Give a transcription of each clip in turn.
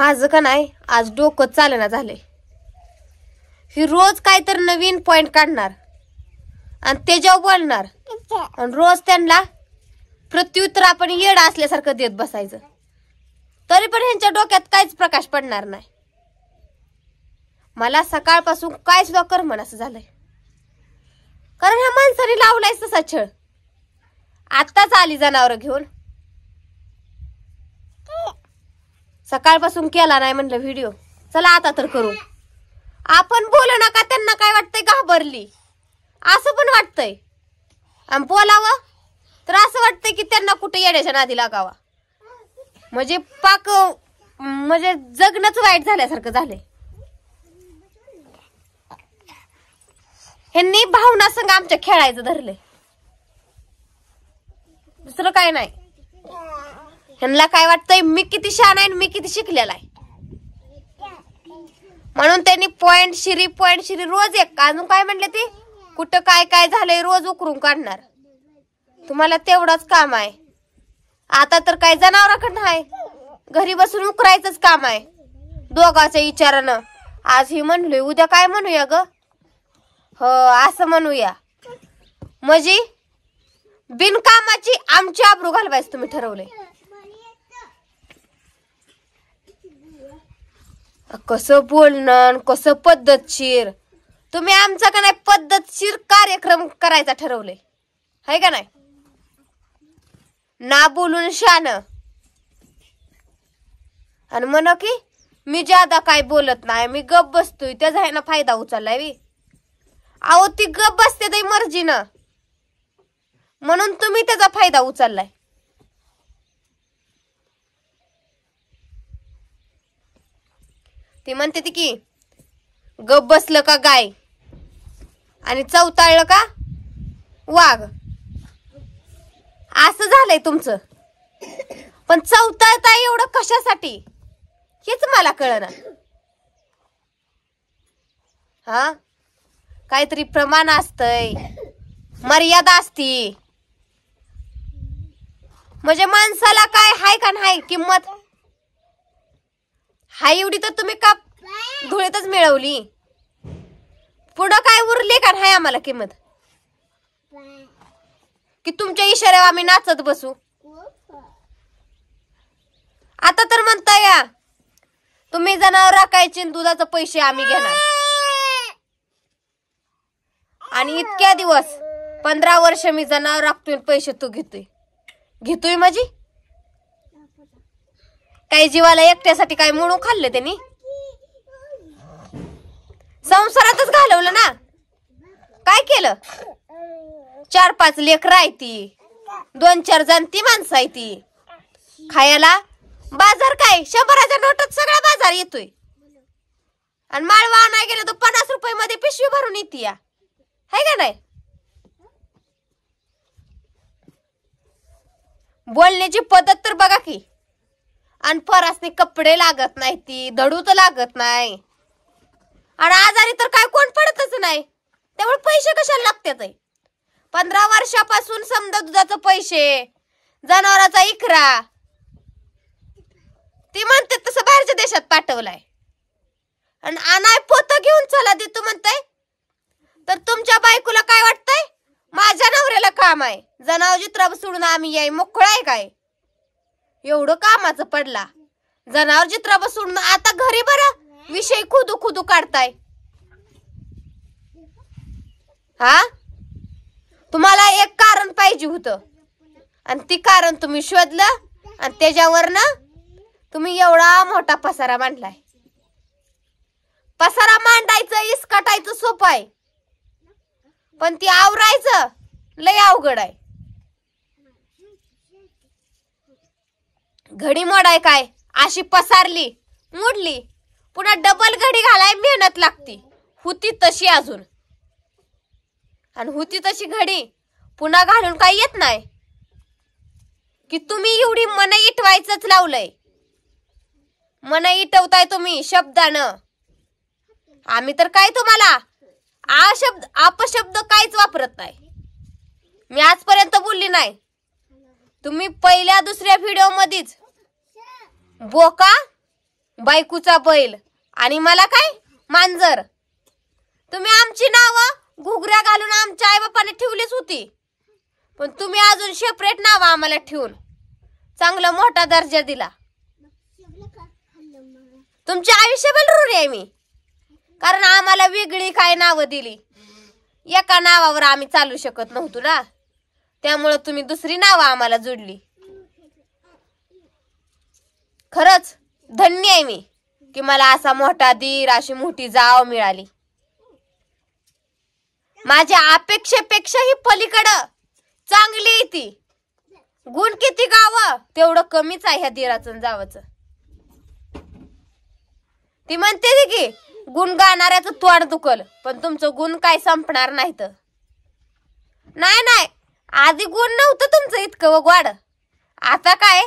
माझं का नाही आज डोकं चालना झालंय ही रोज काहीतरी नवीन पॉइंट काढणार आणि त्याच्यावर बोलणार आणि रोज त्यांना प्रत्युत्तर आपण येड असल्यासारखं देत बसायचं तरी पण ह्यांच्या डोक्यात काहीच प्रकाश पडणार नाही मला सकाळपासून काय सुद्धा म्हण असं झालंय कारण ह्या माणसाने लावलायच तसा छळ आत्ताच आली जनावरं घेऊन सकाळपासून केला नाही म्हणलं व्हिडिओ चला आता तर करू आपण ना नका त्यांना काय वाटतंय घाबरली असं पण वाटतंय आणि बोलावं तर असं वाटतंय की त्यांना कुठे येण्याच्या नादी लागावा म्हणजे पाक म्हणजे जगणंच वाईट झाल्यासारखं झालंय ह्यांनी भावना संघ आमच्या खेळायचं धरले दुसरं काय नाही ह्यांना काय वाटतंय मी किती शान आहे मी किती शिकलेला आहे म्हणून त्यांनी पॉइंट शिरी पॉइंट शिरी रोज एक अजून काय म्हणले ती कुठं काय काय झालंय रोज उकरून काढणार तुम्हाला तेवढंच काम आहे आता तर काय जनावराकडनं आहे घरी बसून उकरायचंच काम आहे दोघांच्या विचारानं आज ही म्हणलोय उद्या काय म्हणूया ग हो असं म्हणूया म्हणजे बिनकामाची आमची आबरू घालवायच तुम्ही ठरवले कसं बोलणं कसं पद्धतशीर तुम्ही आमचा का नाही पद्धतशीर कार्यक्रम करायचा ठरवलंय हाय का नाही ना बोलून शान आणि म्हण की मी ज्यादा काय बोलत नाही मी गप बसतोय त्याचा ह्यानं फायदा उचललाय आहो ती गप बसते मर्जी ना म्हणून तुम्ही त्याचा फायदा उचललाय ते म्हणते ती की गप बसलं का गाय आणि चौताळलं का वाघ असं झालंय तुमचं पण चौताळता एवढं कशासाठी हेच मला कळना हा काहीतरी प्रमाण असतंय मर्यादा असती म्हणजे माणसाला काय हाय का नाही किंमत हाय एवढी तर तुम्ही का धुळेतच मिळवली पुढं काय उरले का हाय आम्हाला किंमत की तुमच्या इशाऱ्यावर आम्ही नाचत बसू आता तर म्हणता या तुम्ही जनावर राखायचे दुधाचे पैसे आम्ही घेणार आणि इतक्या दिवस पंधरा वर्ष मी जनावर राखतोय पैसे तू घेतोय घेतोय माझी काही जीवाला एकट्यासाठी काय म्हणून खाल्लं त्यांनी संसारातच घालवलं ना काय केलं चार पाच लेकर आहे ती दोन चार जण ती माणसं आहे ती खायला बाजार काय शंभराच्या नोटात सगळा बाजार येतोय आणि माळवा नाही गेलं तर पन्नास रुपये मध्ये पिशवी भरून येते या है का नाही बोलण्याची पद्धत तर बघा की आणि फरासने कपडे लागत नाही ती धडू तर लागत नाही आणि आजारी तर काय कोण पडतच नाही त्यामुळे पैसे कशाला लागतात पंधरा वर्षापासून समजा दुधाचं पैसे जनावराचा इकरा ती म्हणते तसं बाहेरच्या देशात पाठवलाय आणि आणाय पोत घेऊन चला दे तू म्हणतय तर तुमच्या बायकोला काय वाटतंय माझ्या नवऱ्याला काम आहे जनावर जनावजित्राब सोडून आम्ही याय मोकळा आहे काय एवढं कामाचं पडला जनावर चित्रा बसून आता घरी बरं विषय खुदू खुदू काढताय हा तुम्हाला एक कारण पाहिजे होतं आणि ती कारण तुम्ही शोधलं आणि त्याच्यावर ना तुम्ही एवढा मोठा पसारा मांडलाय पसारा मांडायचं इसकाटायचं सोपं आहे पण ती आवरायचं लय अवघड आहे घडी मोडाय काय अशी पसारली मोडली पुन्हा डबल घडी घालाय मेहनत लागती होती तशी अजून आणि होती तशी घडी पुन्हा घालून काय येत नाही की तुम्ही एवढी मन इटवायचंच लावलंय मन इटवताय तुम्ही शब्दानं आम्ही तर काय तुम्हाला आ शब्द अपशब्द काहीच वापरत नाही मी आजपर्यंत बोलली नाही तुम्ही पहिल्या दुसऱ्या व्हिडिओमध्येच बोका बायकूचा बैल आणि मला काय मांजर तुम्ही आमची नावं घुगऱ्या घालून आमच्या आई बापाने ठेवलीच होती पण तुम्ही अजून सेपरेट नावं आम्हाला ठेवून चांगला मोठा दर्जा दिला तुमच्या आयुष्य बलरून आहे मी कारण आम्हाला वेगळी काय नावं दिली एका नावावर आम्ही चालू शकत नव्हतो ना त्यामुळं तुम्ही दुसरी नावं आम्हाला जोडली खरंच धन्य आहे मी की मला असा मोठा धीर अशी मोठी जाव मिळाली माझ्या अपेक्षेपेक्षाही पलीकडं चांगली ती गुण किती गाव तेवढं कमीच आहे ह्या धीराचं जावचं ती म्हणते की गुण गाणाऱ्याचं तोंड दुखल पण तुमचं गुण काय संपणार नाही तर नाही नाही आधी गुण नव्हतं तुमचं इतकं व आता काय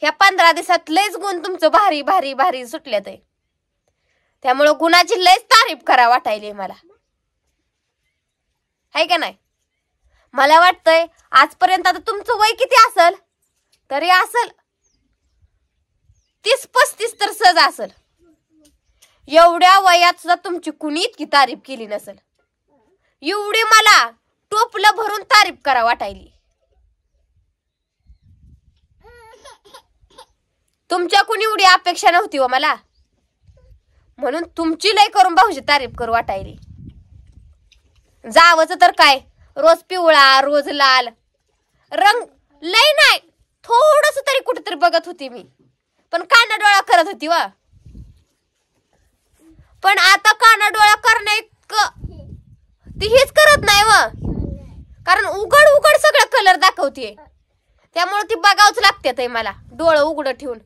ह्या पंधरा दिवसात लयच गुण तुमचं भारी भारी भारी सुटल्यात आहे त्यामुळं गुणाची लयच तारीफ करा वाटायली मला है का नाही मला वाटतंय आजपर्यंत आता तुमचं वय किती असल तरी असल तीस पस्तीस तर सहज असल एवढ्या वयात सुद्धा तुमची कुणी इतकी तारीफ केली नसल एवढी मला टोपलं भरून तारीफ करा वाटायली कुणी एवढी अपेक्षा नव्हती व हो मला म्हणून तुमची लय करून भाऊची तारीफ करू वाटायली जावच तर काय रोज पिवळा रोज लाल रंग लय नाही थोडस तरी कुठेतरी बघत होती मी पण काना डोळा करत होती व पण आता काना डोळा करण्या ती हेच करत नाही व कारण उघड उघड सगळं कलर दाखवते त्यामुळे ती बघावच लागते मला डोळं उघडं ठेवून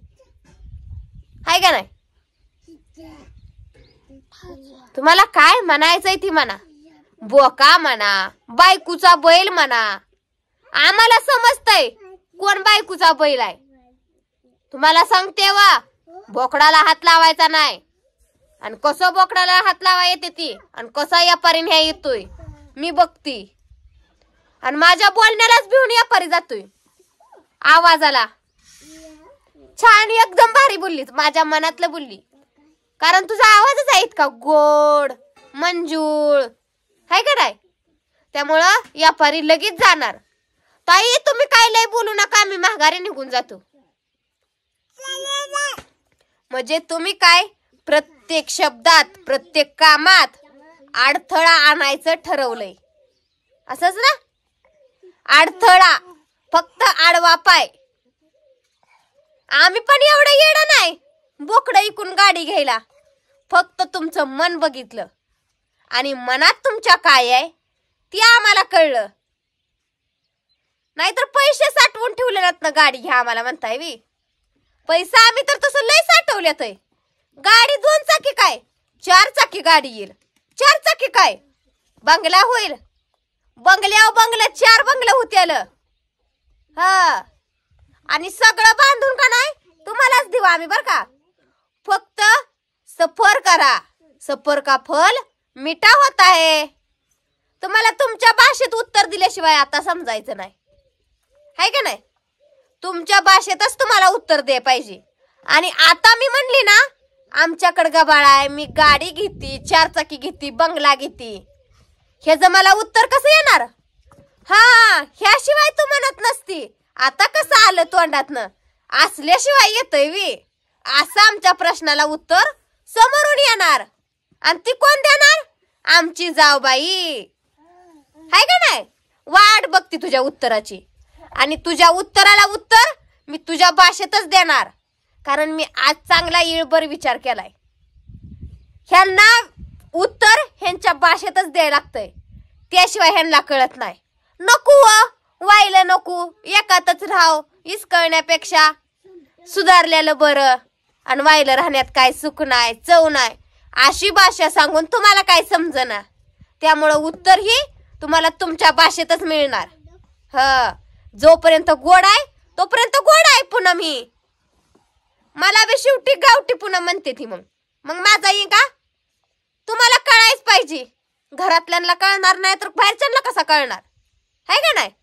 आहे का नाही तुम्हाला काय म्हणायचंय ती म्हणा बोका म्हणा बायकूचा बैल म्हणा आम्हाला समजतय कोण बायकूचा बैल आहे तुम्हाला सांगते वा बोकडाला हात लावायचा नाही आणि कसं बोकडाला हात लावा येते ती आणि कसा यापारी ह्या येतोय मी बघती आणि माझ्या बोलण्यालाच भिवून यापारी जातोय आवाजाला छान एकदम भारी बोललीत माझ्या मनातलं बोलली कारण तुझा आवाजच आहे इतका गोड मंजूळ हाय का नाही त्यामुळं व्यापारी लगेच जाणार ताई तुम्ही काय लय बोलू नका मी महागारी निघून जातो म्हणजे तुम्ही काय प्रत्येक शब्दात प्रत्येक कामात अडथळा आणायचं ठरवलंय असंच ना अडथळा फक्त आडवा पाय आम्ही पण एवढं येणं नाही बोकडं इकून गाडी घ्यायला फक्त तुमचं मन बघितलं आणि मनात तुमच्या काय आहे ते आम्हाला कळलं नाहीतर पैसे साठवून ठेवले ना गाडी घ्या आम्हाला म्हणताय वी पैसा आम्ही तर तसं लय साठवल्यात गाडी दोन चाकी काय चार चाकी गाडी येईल चार चाकी काय बंगला होईल बंगल्या बंगला चार बंगला होत्याल हा आणि सगळं बांधून का नाही तुम्हालाच देऊ आम्ही बर का फक्त सफर करा सफर का फल मिठा होत आहे तुम्हाला तुमच्या भाषेत उत्तर दिल्याशिवाय आता समजायचं नाही आहे का नाही तुमच्या भाषेतच तुम्हाला उत्तर दे पाहिजे आणि आता मी म्हणली ना आमच्याकडं गबाळ आहे मी गाडी घेते चारचाकी घेते बंगला घेते ह्याचं मला उत्तर कसं येणार हा ह्याशिवाय तू म्हणत नसती आता कसं आलं तोंडातनं असल्याशिवाय येतय असं आमच्या प्रश्नाला उत्तर समोरून येणार आणि ती कोण देणार आमची जावबाई हाय का नाही वाट बघती तुझ्या उत्तराची आणि तुझ्या उत्तराला उत्तर मी तुझ्या भाषेतच देणार कारण मी आज चांगला येळभर विचार केलाय ह्यांना उत्तर ह्यांच्या भाषेतच द्यायला लागतंय त्याशिवाय ह्यांना कळत नाही नको हो. व्हायला नको एकातच राहाव कळण्यापेक्षा सुधारलेलं बरं आणि व्हायला राहण्यात काय सुख नाही चव नाही अशी भाषा सांगून तुम्हाला काय समजना त्यामुळं उत्तर ही तुम्हाला तुमच्या भाषेतच मिळणार ह जोपर्यंत गोड आहे तोपर्यंत गोड आहे पुन्हा मी मला बी शेवटी गावठी पुन्हा म्हणते ती मग मग माझा येईन का तुम्हाला कळायच पाहिजे घरातल्यांना कळणार नाही तर बाहेरच्यांना कसा कळणार आहे का नाही